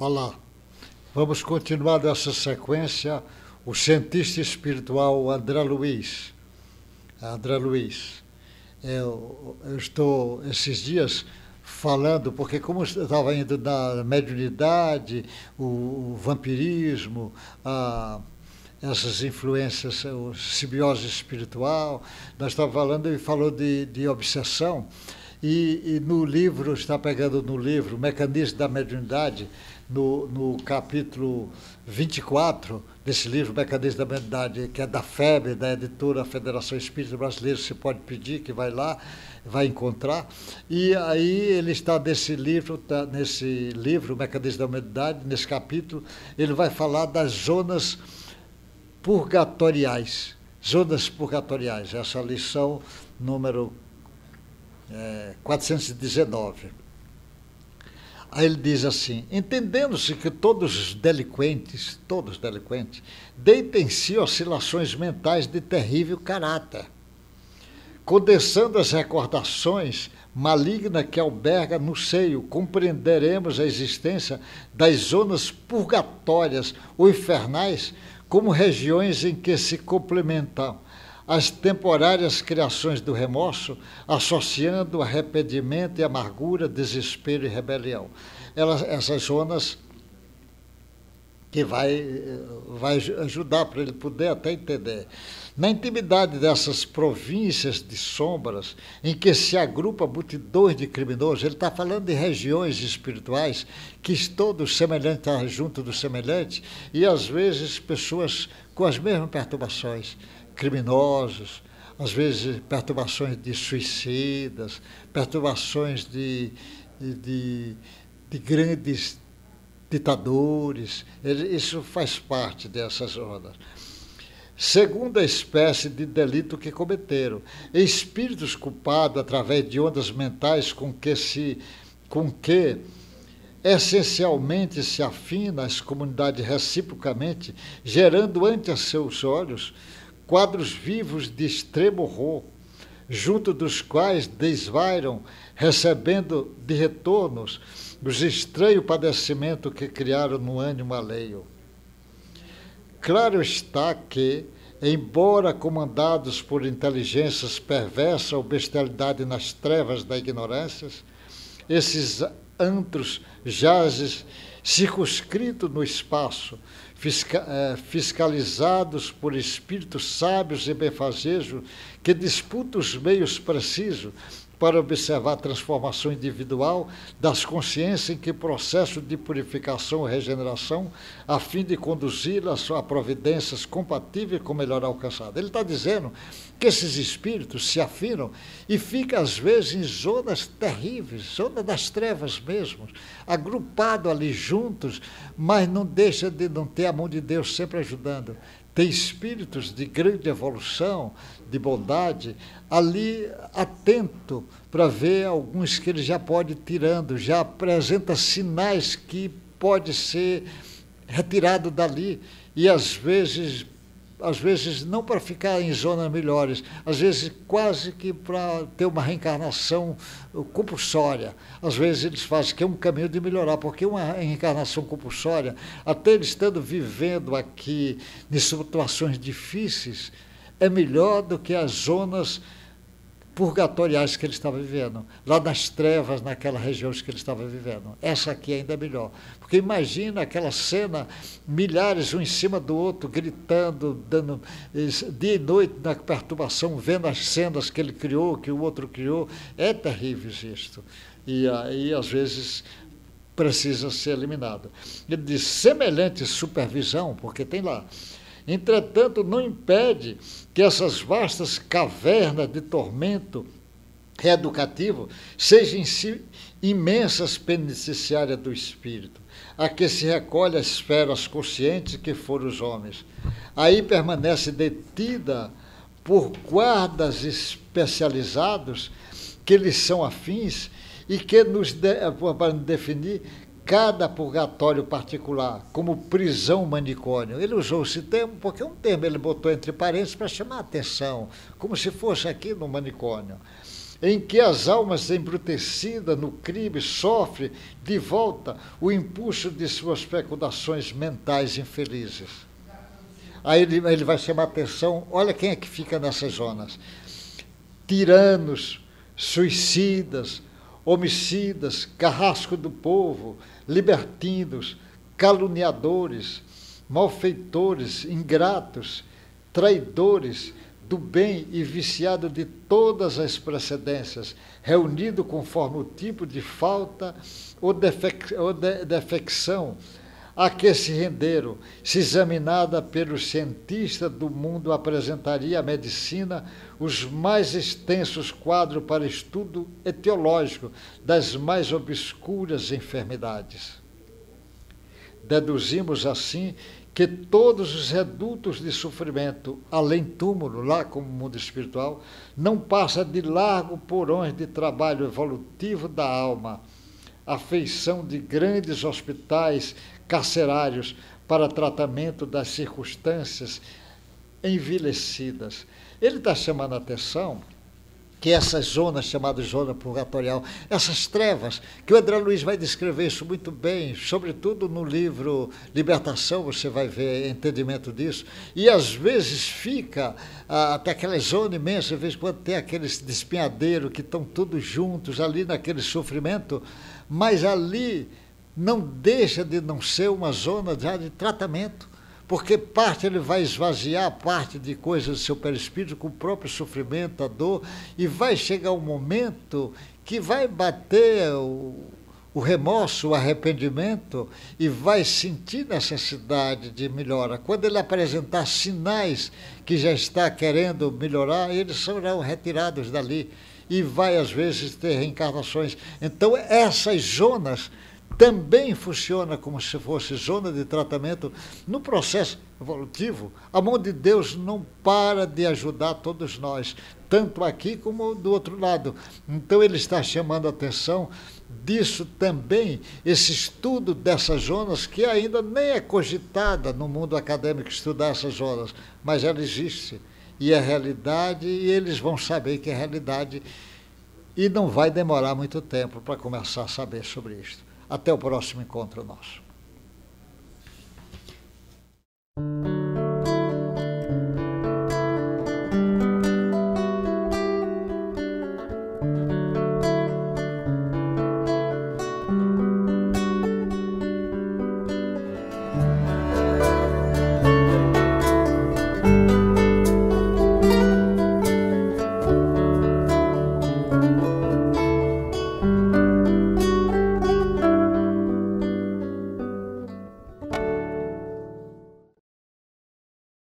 Olá. Vamos continuar dessa sequência. O cientista espiritual André Luiz. André Luiz. Eu, eu estou esses dias falando, porque como estava indo na mediunidade, o, o vampirismo, a, essas influências, o simbiose espiritual, nós estávamos falando, e falou de, de obsessão, e, e, no livro, está pegando no livro, o Mecanismo da Mediunidade, no, no capítulo 24 desse livro, Mecanismo da Humanidade, que é da FEB, da editora Federação Espírita Brasileira, se pode pedir, que vai lá, vai encontrar. E aí ele está nesse livro, tá, nesse livro, Mecanismo da Humanidade, nesse capítulo, ele vai falar das zonas purgatoriais. Zonas purgatoriais, essa lição número é, 419. Aí ele diz assim: entendendo-se que todos os delinquentes, todos os delinquentes, deitem em si oscilações mentais de terrível caráter, condensando as recordações malignas que alberga no seio, compreenderemos a existência das zonas purgatórias ou infernais como regiões em que se complementam as temporárias criações do remorso, associando arrependimento e amargura, desespero e rebelião. Elas, essas zonas que vai, vai ajudar para ele poder até entender. Na intimidade dessas províncias de sombras, em que se agrupa multidões de criminosos, ele está falando de regiões espirituais que todos semelhantes junto dos semelhantes e às vezes pessoas com as mesmas perturbações criminosos, às vezes perturbações de suicidas, perturbações de, de, de grandes ditadores. Isso faz parte dessas ondas. Segunda espécie de delito que cometeram, espíritos culpados através de ondas mentais com que se com que essencialmente se afina as comunidades reciprocamente, gerando ante seus olhos quadros vivos de extremo horror, junto dos quais desvairam, recebendo de retornos os estranhos padecimentos que criaram no ânimo alheio. Claro está que, embora comandados por inteligências perversas ou bestialidade nas trevas da ignorância, esses antros jazes circunscrito no espaço, eh, fiscalizados por espíritos sábios e benfazejos que disputam os meios precisos para observar a transformação individual das consciências em que processo de purificação e regeneração, a fim de conduzi-las a providências compatíveis com o melhor alcançado. Ele está dizendo que esses espíritos se afinam e ficam, às vezes, em zonas terríveis, zona das trevas mesmo, agrupado ali juntos, mas não deixa de não ter a mão de Deus sempre ajudando tem espíritos de grande evolução, de bondade, ali atento para ver alguns que ele já pode ir tirando, já apresenta sinais que pode ser retirado dali e às vezes às vezes não para ficar em zonas melhores, às vezes quase que para ter uma reencarnação uh, compulsória. Às vezes eles fazem que é um caminho de melhorar, porque uma reencarnação compulsória, até eles estando vivendo aqui em situações difíceis, é melhor do que as zonas purgatoriais que ele estava vivendo, lá nas trevas, naquela região que ele estava vivendo. Essa aqui é ainda é melhor. Porque imagina aquela cena, milhares um em cima do outro, gritando, dando eh, dia e noite na perturbação, vendo as cenas que ele criou, que o outro criou. É terrível isto. E aí, às vezes, precisa ser eliminado. Ele diz, semelhante supervisão, porque tem lá Entretanto, não impede que essas vastas cavernas de tormento reeducativo sejam em si imensas penitenciárias do espírito, a que se recolhe as esferas conscientes que foram os homens. Aí permanece detida por guardas especializados que lhes são afins e que nos, de, eh, para definir, cada purgatório particular como prisão manicômio. Ele usou esse termo porque é um termo ele botou entre parênteses para chamar a atenção, como se fosse aqui no manicômio, em que as almas embrutecidas no crime sofrem de volta o impulso de suas fecundações mentais infelizes. Aí ele, ele vai chamar a atenção, olha quem é que fica nessas zonas. Tiranos, suicidas, homicidas, carrasco do povo, libertinos, caluniadores, malfeitores, ingratos, traidores do bem e viciado de todas as precedências, reunido conforme o tipo de falta ou, defec defecção a que se renderam. Se examinada pelos cientistas do mundo, apresentaria a medicina os mais extensos quadros para estudo etiológico das mais obscuras enfermidades. Deduzimos assim que todos os redutos de sofrimento, além túmulo, lá como mundo espiritual, não passa de largo porões de trabalho evolutivo da alma a feição de grandes hospitais carcerários para tratamento das circunstâncias envelhecidas. Ele está chamando a atenção que é essa zona chamada zona purgatorial, essas trevas, que o André Luiz vai descrever isso muito bem, sobretudo no livro Libertação, você vai ver entendimento disso, e às vezes fica ah, até aquela zona imensa, de vez em quando tem aqueles despinhadeiros que estão todos juntos ali naquele sofrimento, mas ali não deixa de não ser uma zona de tratamento porque parte ele vai esvaziar parte de coisas do seu perispírito com o próprio sofrimento, a dor, e vai chegar um momento que vai bater o, o remorso, o arrependimento, e vai sentir necessidade de melhora. Quando ele apresentar sinais que já está querendo melhorar, eles serão retirados dali e vai, às vezes, ter reencarnações. Então, essas zonas também funciona como se fosse zona de tratamento no processo evolutivo. A mão de Deus não para de ajudar todos nós, tanto aqui como do outro lado. Então ele está chamando a atenção disso também, esse estudo dessas zonas que ainda nem é cogitada no mundo acadêmico estudar essas zonas, mas ela existe e é realidade e eles vão saber que é realidade e não vai demorar muito tempo para começar a saber sobre isso. Até o próximo encontro nosso.